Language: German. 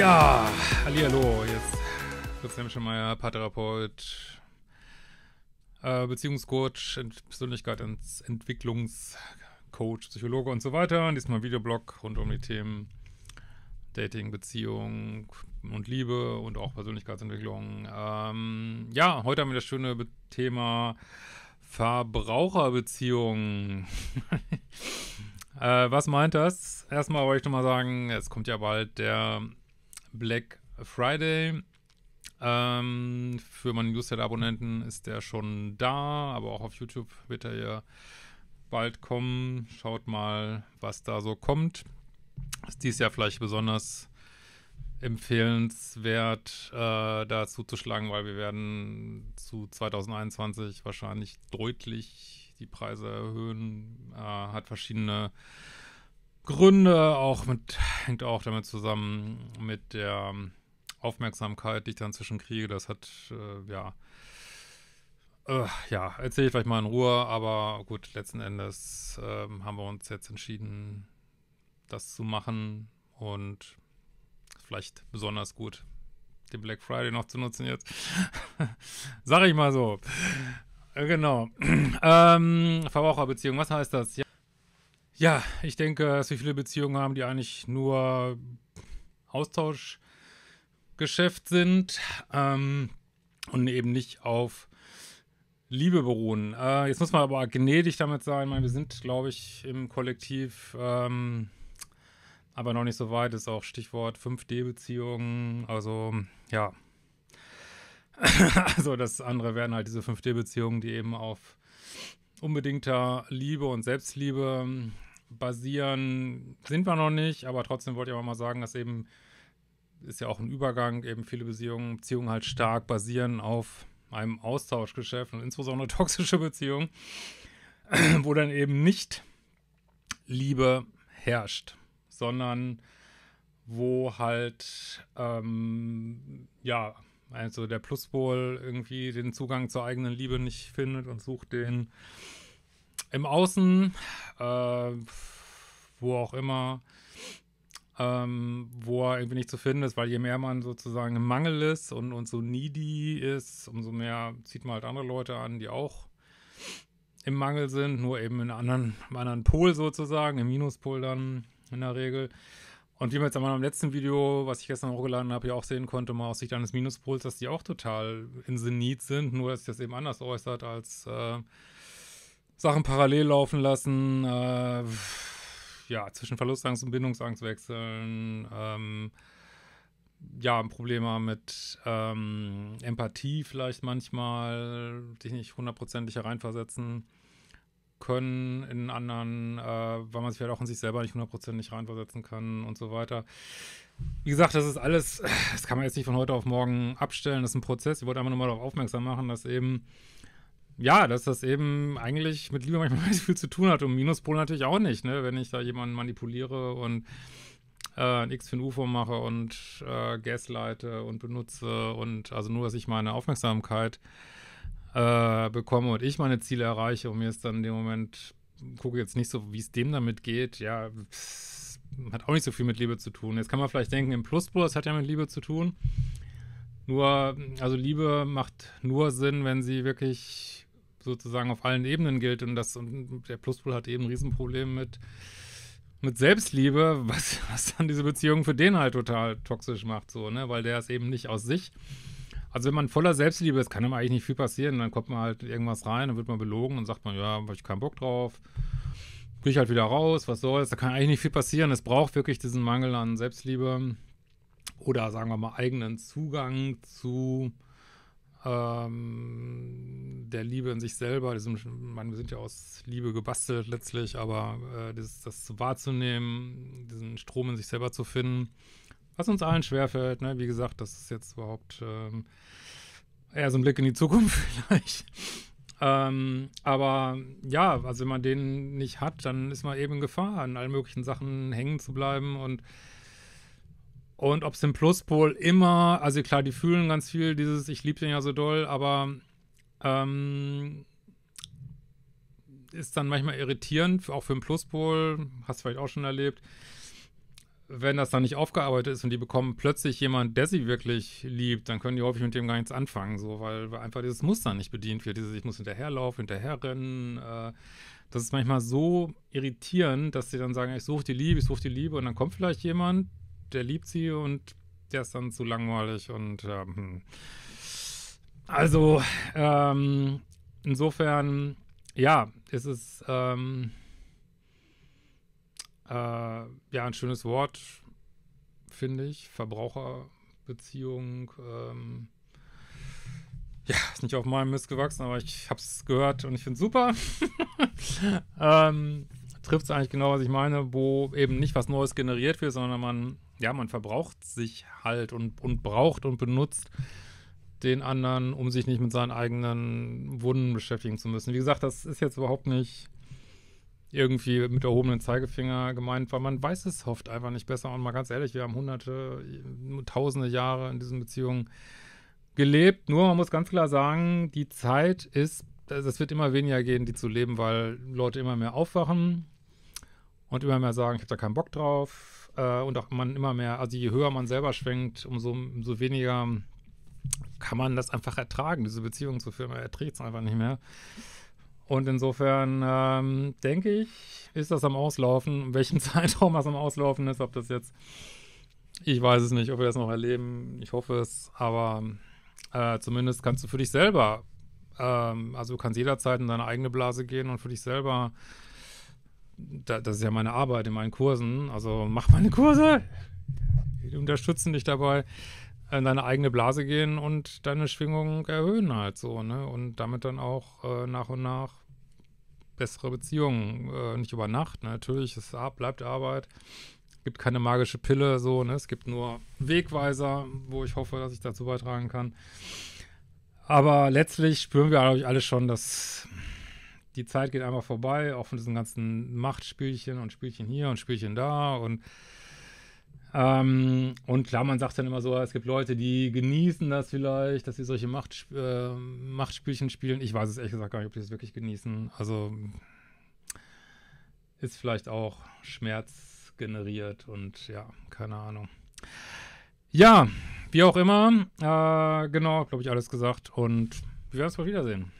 Ja, hallo, jetzt Christian Schemeier, Paartherapeut, äh, Beziehungscoach, Ent Persönlichkeitsentwicklungscoach, Psychologe und so weiter. Und diesmal Videoblog rund um die Themen Dating, Beziehung und Liebe und auch Persönlichkeitsentwicklung. Ähm, ja, heute haben wir das schöne Thema Verbraucherbeziehung. äh, was meint das? Erstmal wollte ich nochmal sagen, es kommt ja bald der Black Friday. Ähm, für meine Newsletter-Abonnenten ist der schon da, aber auch auf YouTube wird er ja bald kommen. Schaut mal, was da so kommt. Ist dies Jahr vielleicht besonders empfehlenswert, äh, da zuzuschlagen, weil wir werden zu 2021 wahrscheinlich deutlich die Preise erhöhen. Äh, hat verschiedene Gründe, auch mit, hängt auch damit zusammen mit der Aufmerksamkeit, die ich dann zwischenkriege. Das hat, äh, ja, äh, ja, erzähle ich vielleicht mal in Ruhe, aber gut, letzten Endes äh, haben wir uns jetzt entschieden, das zu machen und vielleicht besonders gut, den Black Friday noch zu nutzen jetzt. Sag ich mal so. Äh, genau. ähm, Verbraucherbeziehung, was heißt das? Ja. Ja, ich denke, dass wir viele Beziehungen haben, die eigentlich nur Austauschgeschäft sind ähm, und eben nicht auf Liebe beruhen. Äh, jetzt muss man aber gnädig damit sein. Ich meine, wir sind, glaube ich, im Kollektiv, ähm, aber noch nicht so weit. Das ist auch Stichwort 5D-Beziehungen. Also, ja. also, das andere werden halt diese 5D-Beziehungen, die eben auf unbedingter Liebe und Selbstliebe basieren sind wir noch nicht, aber trotzdem wollte ich aber mal sagen, dass eben ist ja auch ein Übergang, eben viele Beziehungen, Beziehungen halt stark basieren auf einem Austauschgeschäft und insbesondere toxische Beziehungen, wo dann eben nicht Liebe herrscht, sondern wo halt, ähm, ja, also der Pluspol irgendwie den Zugang zur eigenen Liebe nicht findet und sucht den im Außen, äh, wo auch immer, ähm, wo er irgendwie nicht zu finden ist, weil je mehr man sozusagen im Mangel ist und, und so needy ist, umso mehr zieht man halt andere Leute an, die auch im Mangel sind, nur eben in anderen, in anderen Pol sozusagen, im Minuspol dann in der Regel. Und wie man jetzt an meinem letzten Video, was ich gestern hochgeladen habe, ja auch sehen konnte, mal aus Sicht eines Minuspols, dass die auch total in the need sind, nur dass sich das eben anders äußert als äh, Sachen parallel laufen lassen, äh, ja, zwischen Verlustangst und Bindungsangst wechseln, ähm, ja, Probleme haben mit ähm, Empathie vielleicht manchmal, dich nicht hundertprozentig hereinversetzen können in anderen, äh, weil man sich halt auch in sich selber nicht hundertprozentig reinversetzen kann und so weiter. Wie gesagt, das ist alles, das kann man jetzt nicht von heute auf morgen abstellen, das ist ein Prozess. Ich wollte einfach nur mal darauf aufmerksam machen, dass eben ja, dass das eben eigentlich mit Liebe manchmal viel zu tun hat und Minuspol natürlich auch nicht, ne? Wenn ich da jemanden manipuliere und äh, ein X für ein UFO mache und äh, leite und benutze und also nur, dass ich meine Aufmerksamkeit äh, bekomme und ich meine Ziele erreiche und mir ist dann in dem Moment, gucke jetzt nicht so, wie es dem damit geht, ja, pff, hat auch nicht so viel mit Liebe zu tun. Jetzt kann man vielleicht denken, im Pluspol, das hat ja mit Liebe zu tun. Nur, also Liebe macht nur Sinn, wenn sie wirklich sozusagen auf allen Ebenen gilt und das und der Pluspol hat eben ein Riesenproblem mit mit Selbstliebe, was, was dann diese Beziehung für den halt total toxisch macht, so, ne? Weil der ist eben nicht aus sich. Also wenn man voller Selbstliebe ist, kann ihm eigentlich nicht viel passieren. Dann kommt man halt irgendwas rein, dann wird man belogen und sagt man, ja, habe ich keinen Bock drauf. Gehe ich halt wieder raus, was soll's. Da kann eigentlich nicht viel passieren. Es braucht wirklich diesen Mangel an Selbstliebe oder sagen wir mal eigenen Zugang zu ähm, der Liebe in sich selber, diesem, man, wir sind ja aus Liebe gebastelt letztlich, aber äh, das, das wahrzunehmen, diesen Strom in sich selber zu finden, was uns allen schwerfällt, ne? Wie gesagt, das ist jetzt überhaupt ähm, eher so ein Blick in die Zukunft vielleicht. Ähm, aber ja, also wenn man den nicht hat, dann ist man eben in Gefahr, an allen möglichen Sachen hängen zu bleiben und und ob es den Pluspol immer, also klar, die fühlen ganz viel dieses, ich liebe den ja so doll, aber ähm, ist dann manchmal irritierend, auch für den Pluspol, hast du vielleicht auch schon erlebt, wenn das dann nicht aufgearbeitet ist und die bekommen plötzlich jemanden, der sie wirklich liebt, dann können die häufig mit dem gar nichts anfangen, so, weil einfach dieses Muster nicht bedient wird, dieses ich muss hinterherlaufen, hinterherrennen, äh, das ist manchmal so irritierend, dass sie dann sagen, ich suche die Liebe, ich suche die Liebe und dann kommt vielleicht jemand, der liebt sie und der ist dann zu langweilig und ähm, hm. also ähm, insofern, ja, es ist ähm, äh, ja ein schönes Wort, finde ich. Verbraucherbeziehung. Ähm, ja, ist nicht auf meinem Mist gewachsen, aber ich habe es gehört und ich finde es super. ähm, Trifft es eigentlich genau, was ich meine, wo eben nicht was Neues generiert wird, sondern man ja, man verbraucht sich halt und, und braucht und benutzt den anderen, um sich nicht mit seinen eigenen Wunden beschäftigen zu müssen. Wie gesagt, das ist jetzt überhaupt nicht irgendwie mit erhobenem Zeigefinger gemeint, weil man weiß es oft einfach nicht besser. Und mal ganz ehrlich, wir haben hunderte, tausende Jahre in diesen Beziehungen gelebt. Nur man muss ganz klar sagen, die Zeit ist, also es wird immer weniger gehen, die zu leben, weil Leute immer mehr aufwachen und immer mehr sagen, ich habe da keinen Bock drauf, äh, und auch man immer mehr, also je höher man selber schwenkt, umso, umso weniger kann man das einfach ertragen, diese Beziehung zu führen. Man erträgt es einfach nicht mehr. Und insofern ähm, denke ich, ist das am Auslaufen, in welchem Zeitraum das am Auslaufen ist, ob das jetzt, ich weiß es nicht, ob wir das noch erleben, ich hoffe es, aber äh, zumindest kannst du für dich selber, ähm, also du kannst jederzeit in deine eigene Blase gehen und für dich selber da, das ist ja meine Arbeit in meinen Kursen. Also mach meine Kurse, die unterstützen dich dabei, in deine eigene Blase gehen und deine Schwingung erhöhen halt so, ne? Und damit dann auch äh, nach und nach bessere Beziehungen. Äh, nicht über Nacht, ne? natürlich, es bleibt Arbeit. Es gibt keine magische Pille, so, ne? Es gibt nur Wegweiser, wo ich hoffe, dass ich dazu beitragen kann. Aber letztlich spüren wir, glaube ich, alle schon, dass die Zeit geht einmal vorbei, auch von diesen ganzen Machtspielchen und Spielchen hier und Spielchen da und ähm, und klar, man sagt dann immer so, es gibt Leute, die genießen das vielleicht, dass sie solche Macht, äh, Machtspielchen spielen. Ich weiß es ehrlich gesagt gar nicht, ob die es wirklich genießen. Also ist vielleicht auch Schmerz generiert und ja, keine Ahnung. Ja, wie auch immer, äh, genau, glaube ich, alles gesagt und wir werden es mal wiedersehen.